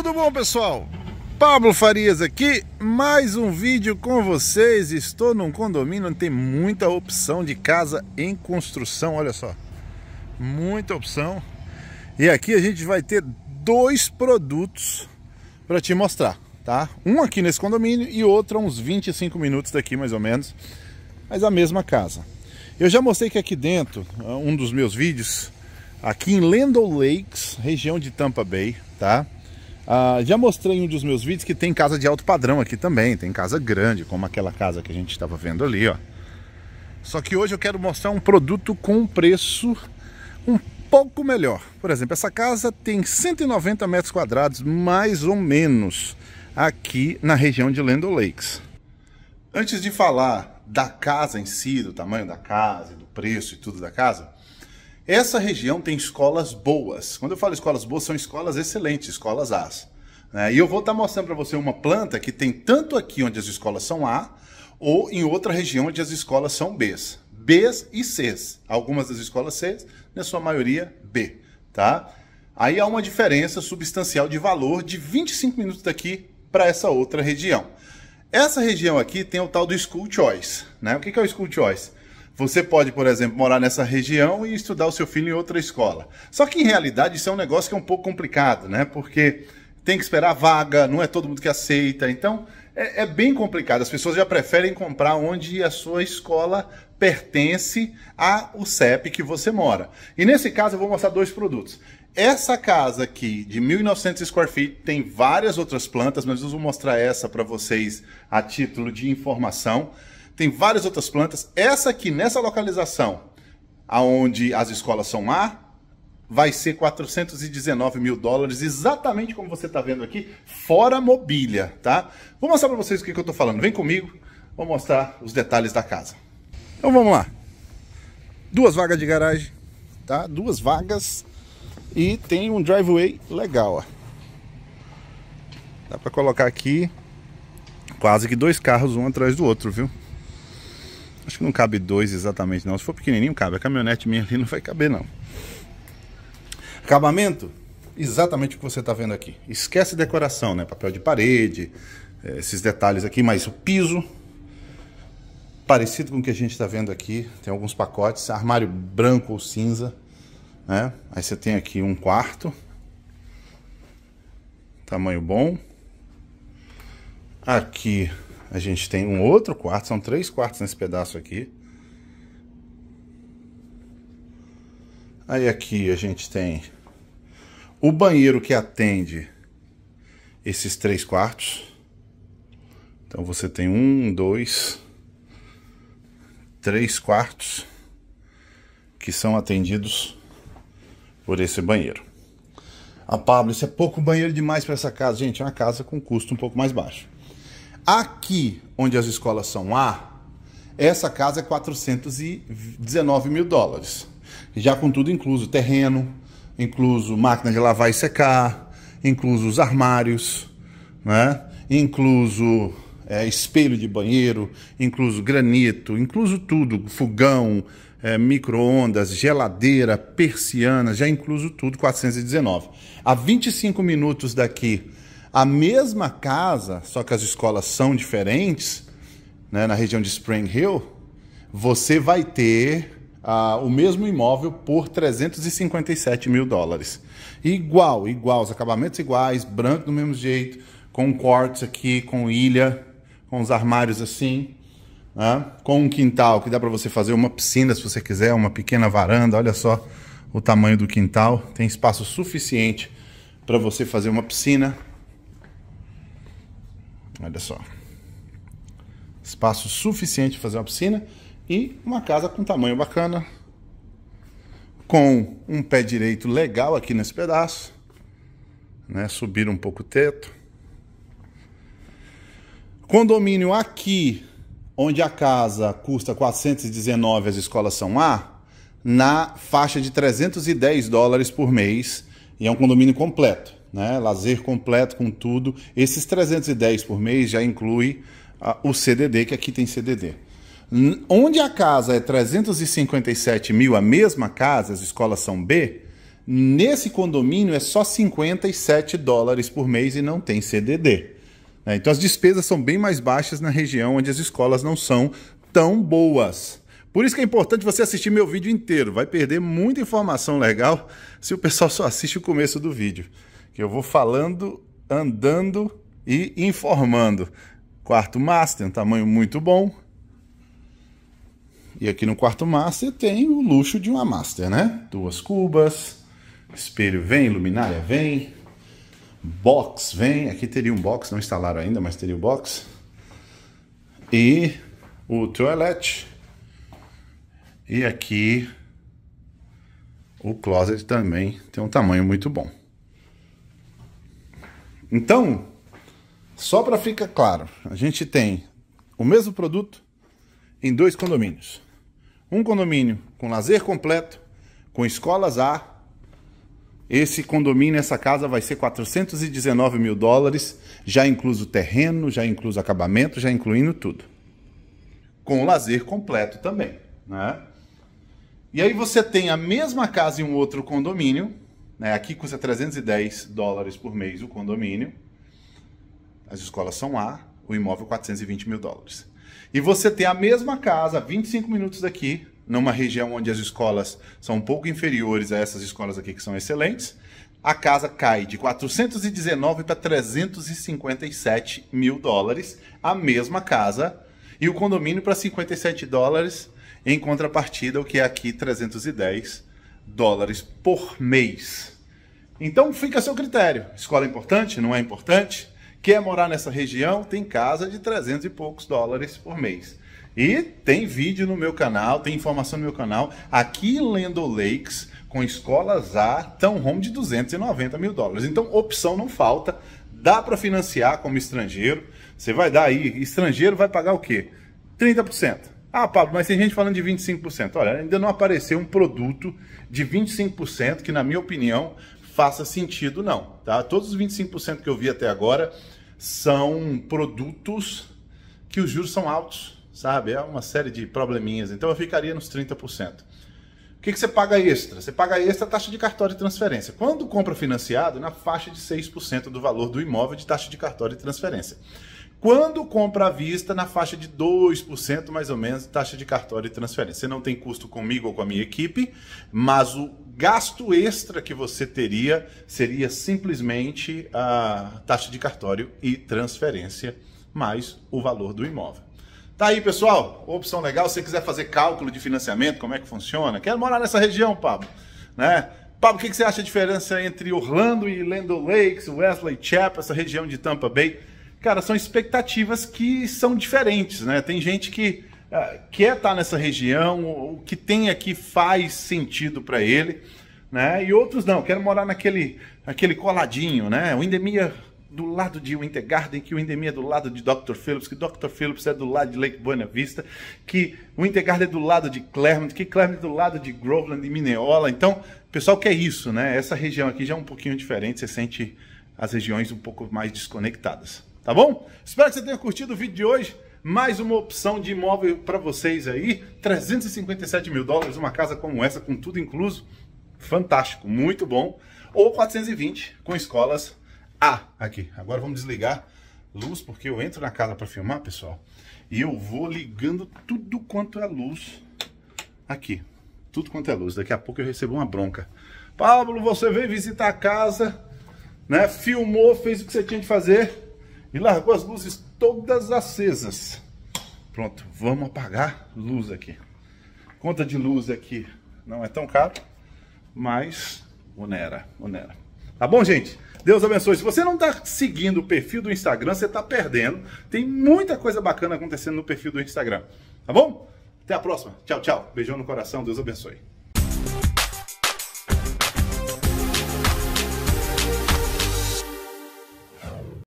Tudo bom, pessoal? Pablo Farias aqui, mais um vídeo com vocês. Estou num condomínio onde tem muita opção de casa em construção, olha só. Muita opção. E aqui a gente vai ter dois produtos para te mostrar, tá? Um aqui nesse condomínio e outro a uns 25 minutos daqui, mais ou menos. Mas a mesma casa. Eu já mostrei que aqui dentro, ah, um dos meus vídeos, aqui em Lendo Lakes, região de Tampa Bay, tá? Ah, já mostrei em um dos meus vídeos que tem casa de alto padrão aqui também, tem casa grande, como aquela casa que a gente estava vendo ali, ó. Só que hoje eu quero mostrar um produto com um preço um pouco melhor. Por exemplo, essa casa tem 190 metros quadrados, mais ou menos, aqui na região de Lendo Lakes. Antes de falar da casa em si, do tamanho da casa, do preço e tudo da casa, essa região tem escolas boas. Quando eu falo escolas boas, são escolas excelentes, escolas As. Né? E eu vou estar tá mostrando para você uma planta que tem tanto aqui onde as escolas são A, ou em outra região onde as escolas são Bs. Bs e Cs. Algumas das escolas Cs, na sua maioria B. Tá? Aí há uma diferença substancial de valor de 25 minutos daqui para essa outra região. Essa região aqui tem o tal do School Choice. Né? O que é o School Choice? Você pode, por exemplo, morar nessa região e estudar o seu filho em outra escola. Só que, em realidade, isso é um negócio que é um pouco complicado, né? Porque tem que esperar vaga, não é todo mundo que aceita. Então, é, é bem complicado. As pessoas já preferem comprar onde a sua escola pertence ao CEP que você mora. E nesse caso, eu vou mostrar dois produtos. Essa casa aqui, de 1.900 square feet, tem várias outras plantas, mas eu vou mostrar essa para vocês a título de informação tem várias outras plantas. Essa aqui, nessa localização, aonde as escolas são má, vai ser 419 mil dólares, exatamente como você está vendo aqui, fora mobília, tá? Vou mostrar para vocês o que, que eu estou falando. Vem comigo, vou mostrar os detalhes da casa. Então vamos lá. Duas vagas de garagem, tá? Duas vagas e tem um driveway legal, ó. Dá para colocar aqui quase que dois carros um atrás do outro, viu? Acho que não cabe dois exatamente não. Se for pequenininho cabe. A caminhonete minha ali não vai caber não. Acabamento, exatamente o que você está vendo aqui. Esquece decoração, né? Papel de parede, eh, esses detalhes aqui, mas o piso parecido com o que a gente está vendo aqui. Tem alguns pacotes, armário branco ou cinza, né? Aí você tem aqui um quarto, tamanho bom. Aqui a gente tem um outro quarto, são três quartos nesse pedaço aqui. Aí aqui a gente tem o banheiro que atende esses três quartos. Então você tem um, dois, três quartos que são atendidos por esse banheiro. A Pablo, isso é pouco banheiro demais para essa casa. Gente, é uma casa com custo um pouco mais baixo. Aqui, onde as escolas são A, essa casa é 419 mil dólares. Já com tudo incluso terreno, incluso máquina de lavar e secar, incluso os armários, né? incluso é, espelho de banheiro, incluso granito, incluso tudo, fogão, é, micro-ondas, geladeira, persiana, já incluso tudo, 419. A 25 minutos daqui a mesma casa, só que as escolas são diferentes, né, na região de Spring Hill, você vai ter ah, o mesmo imóvel por 357 mil dólares. Igual, igual, os acabamentos iguais, branco do mesmo jeito, com quartos aqui, com ilha, com os armários assim, né? com um quintal que dá para você fazer uma piscina se você quiser, uma pequena varanda, olha só o tamanho do quintal, tem espaço suficiente para você fazer uma piscina, Olha só. Espaço suficiente para fazer uma piscina e uma casa com tamanho bacana, com um pé direito legal aqui nesse pedaço, né? Subir um pouco o teto. Condomínio aqui, onde a casa custa 419, as escolas são A, na faixa de 310 dólares por mês, e é um condomínio completo né? lazer completo com tudo. Esses 310 por mês já inclui uh, o CDD, que aqui tem CDD. N onde a casa é 357 mil, a mesma casa, as escolas são B, nesse condomínio é só 57 dólares por mês e não tem CDD. Né? Então as despesas são bem mais baixas na região onde as escolas não são tão boas. Por isso que é importante você assistir meu vídeo inteiro. Vai perder muita informação legal se o pessoal só assiste o começo do vídeo que eu vou falando, andando e informando. Quarto master, um tamanho muito bom. E aqui no quarto master tem o luxo de uma master, né? Duas cubas, espelho vem, luminária vem, box vem. Aqui teria um box, não instalaram ainda, mas teria o um box. E o toilette. E aqui o closet também tem um tamanho muito bom. Então, só para ficar claro, a gente tem o mesmo produto em dois condomínios. Um condomínio com lazer completo, com escolas A. Esse condomínio, essa casa vai ser 419 mil dólares, já incluso terreno, já incluso acabamento, já incluindo tudo. Com lazer completo também, né? E aí você tem a mesma casa em um outro condomínio, né? Aqui custa 310 dólares por mês o condomínio. As escolas são A, o imóvel 420 mil dólares. E você tem a mesma casa, 25 minutos daqui, numa região onde as escolas são um pouco inferiores a essas escolas aqui que são excelentes, a casa cai de 419 para 357 mil dólares, a mesma casa, e o condomínio para 57 dólares, em contrapartida, o que é aqui 310 dólares por mês. Então fica a seu critério. Escola é importante? Não é importante? Quer morar nessa região? Tem casa de 300 e poucos dólares por mês. E tem vídeo no meu canal, tem informação no meu canal. Aqui em Lendo Lakes, com escolas A, tão home de 290 mil dólares. Então opção não falta. Dá para financiar como estrangeiro. Você vai dar aí, estrangeiro vai pagar o quê? 30%. Ah, Pablo, mas tem gente falando de 25%. Olha, ainda não apareceu um produto de 25% que, na minha opinião, faça sentido, não. Tá? Todos os 25% que eu vi até agora são produtos que os juros são altos, sabe? É uma série de probleminhas. Então eu ficaria nos 30%. O que, que você paga extra? Você paga extra a taxa de cartório e transferência. Quando compra financiado, na faixa de 6% do valor do imóvel de taxa de cartório e transferência. Quando compra à vista, na faixa de 2% mais ou menos, taxa de cartório e transferência. Você não tem custo comigo ou com a minha equipe, mas o gasto extra que você teria seria simplesmente a taxa de cartório e transferência, mais o valor do imóvel. Tá aí, pessoal, opção legal. Se você quiser fazer cálculo de financiamento, como é que funciona? Quero morar nessa região, Pablo, né? Pablo, o que, você acha a diferença entre Orlando e Land Lakes, Wesley Chapel, essa região de Tampa Bay? cara, são expectativas que são diferentes, né? Tem gente que uh, quer estar tá nessa região, o que tem aqui faz sentido para ele, né? E outros não, querem morar naquele aquele coladinho, né? O Endemia do lado de Winter Garden, que o Endemia é do lado de Dr. Phillips, que Dr. Phillips é do lado de Lake Buena Vista, que o Winter Garden é do lado de Clermont, que Clermont é do lado de Groveland e Mineola. Então, o pessoal quer isso, né? Essa região aqui já é um pouquinho diferente, você sente as regiões um pouco mais desconectadas tá bom? Espero que você tenha curtido o vídeo de hoje. Mais uma opção de imóvel para vocês aí. 357 mil dólares, uma casa como essa, com tudo incluso. Fantástico, muito bom. Ou 420 com escolas A ah, aqui. Agora vamos desligar luz, porque eu entro na casa para filmar, pessoal, e eu vou ligando tudo quanto é luz aqui. Tudo quanto é luz. Daqui a pouco eu recebo uma bronca. Pablo, você veio visitar a casa, né? Filmou, fez o que você tinha de fazer e largou as luzes todas acesas. Pronto, vamos apagar luz aqui. Conta de luz aqui não é tão caro, mas onera, onera. Tá bom, gente? Deus abençoe. Se você não está seguindo o perfil do Instagram, você está perdendo. Tem muita coisa bacana acontecendo no perfil do Instagram. Tá bom? Até a próxima. Tchau, tchau. Beijão no coração. Deus abençoe.